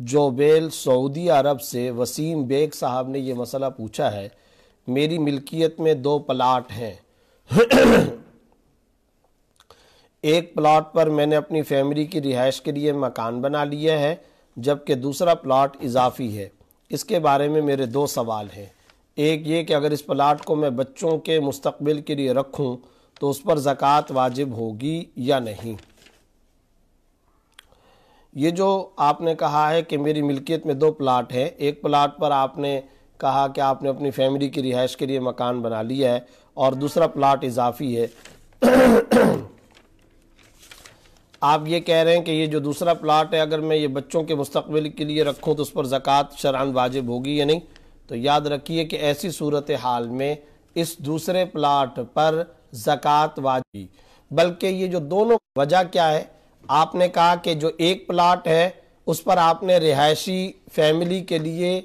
جو بیل سعودی عرب سے وسیم بیگ صاحب نے یہ مسئلہ پوچھا ہے میری ملکیت میں دو پلاٹ ہیں ایک پلاٹ پر میں نے اپنی فیملی کی رہائش کے لیے مکان بنا لیا ہے جبکہ دوسرا پلاٹ اضافی ہے اس کے بارے میں میرے دو سوال ہیں ایک یہ کہ اگر اس پلاٹ کو میں بچوں کے مستقبل کے لیے رکھوں تو اس پر زکوٰۃ واجب ہوگی یا نہیں یہ جو آپ نے کہا ہے کہ میری ملکیت میں دو پلاٹ ہیں ایک پلاٹ پر آپ نے کہا کہ آپ نے اپنی فیملی کی رہائش کے لیے مکان بنا لیا ہے اور دوسرا پلاٹ اضافی ہے آپ یہ کہہ رہے ہیں کہ یہ جو دوسرا پلاٹ ہے اگر میں یہ بچوں کے مستقبل کے لیے رکھوں تو اس پر زکاة شرعان واجب ہوگی یا نہیں تو یاد رکھیے کہ ایسی صورت حال میں اس دوسرے پلاٹ پر زکوٰۃ واجب بلکہ یہ جو دونوں وجہ کیا ہے آپ نے کہا کہ جو ایک پلاٹ ہے اس پر آپ نے رہائشی فیملی کے لیے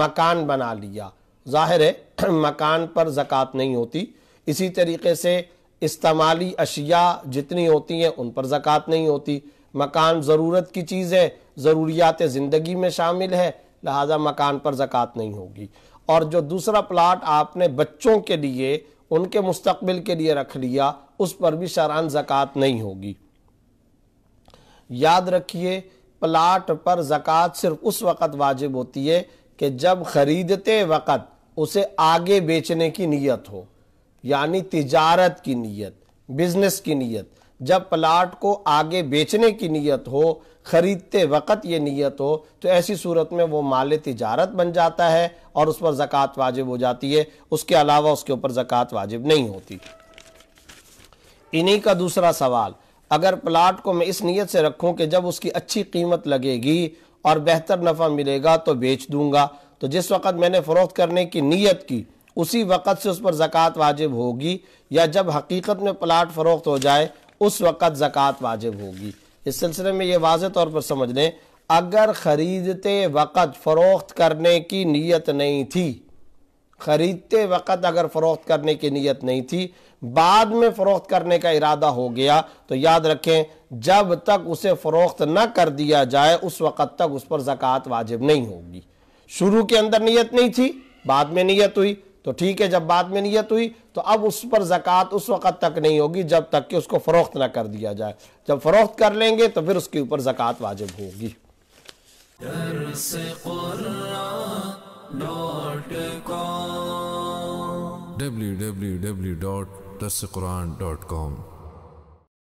مکان بنا لیا ظاہر ہے مکان پر زکوٰۃ نہیں ہوتی اسی طریقے سے استعمالی اشیاء جتنی ہوتی ہیں ان پر زکاة نہیں ہوتی مکان ضرورت کی چیز ہے ضروریات زندگی میں شامل ہے لہذا مکان پر زکوٰۃ نہیں ہوگی اور جو دوسرا پلاٹ آپ نے بچوں کے لیے ان کے مستقبل کے لیے رکھ لیا اس پر بھی شرعن زکوٰۃ نہیں ہوگی یاد رکھیے پلاٹ پر زکاة صرف اس وقت واجب ہوتی ہے کہ جب خریدتے وقت اسے آگے بیچنے کی نیت ہو یعنی تجارت کی نیت بزنس کی نیت جب پلاٹ کو آگے بیچنے کی نیت ہو خریدتے وقت یہ نیت ہو تو ایسی صورت میں وہ مال تجارت بن جاتا ہے اور اس پر زکاة واجب ہو جاتی ہے اس کے علاوہ اس کے اوپر زکوٰۃ واجب نہیں ہوتی انہی کا دوسرا سوال اگر پلاٹ کو میں اس نیت سے رکھوں کہ جب اس کی اچھی قیمت لگے گی اور بہتر نفع ملے گا تو بیچ دوں گا تو جس وقت میں نے فروخت کرنے کی نیت کی اسی وقت سے اس پر زکوٰۃ واجب ہوگی یا جب حقیقت میں پلاٹ فروخت ہو جائے اس وقت زکوٰۃ واجب ہوگی اس سلسلے میں یہ واضح طور پر سمجھ لیں اگر خریدتے وقت فروخت کرنے کی نیت نہیں تھی خریدتے وقت اگر فروخت کرنے کی نیت نہیں تھی بعد میں فروخت کرنے کا ارادہ ہو گیا تو یاد رکھیں جب تک اسے فروخت نہ کر دیا جائے اس وقت تک اس پر زکوٰۃ واجب نہیں ہوگی شروع کے اندر نیت نہیں تھی بعد میں نیت ہوئی تو ٹھیک ہے جب بعد میں نیت ہوئی تو اب اس پر زکوٰۃ اس وقت تک نہیں ہوگی جب تک کہ اس کو فروخت نہ کر دیا جائے جب فروخت کر لیں گے تو پھر اس کے اوپر زکوٰۃ واجب ہوگی www.dasquran.com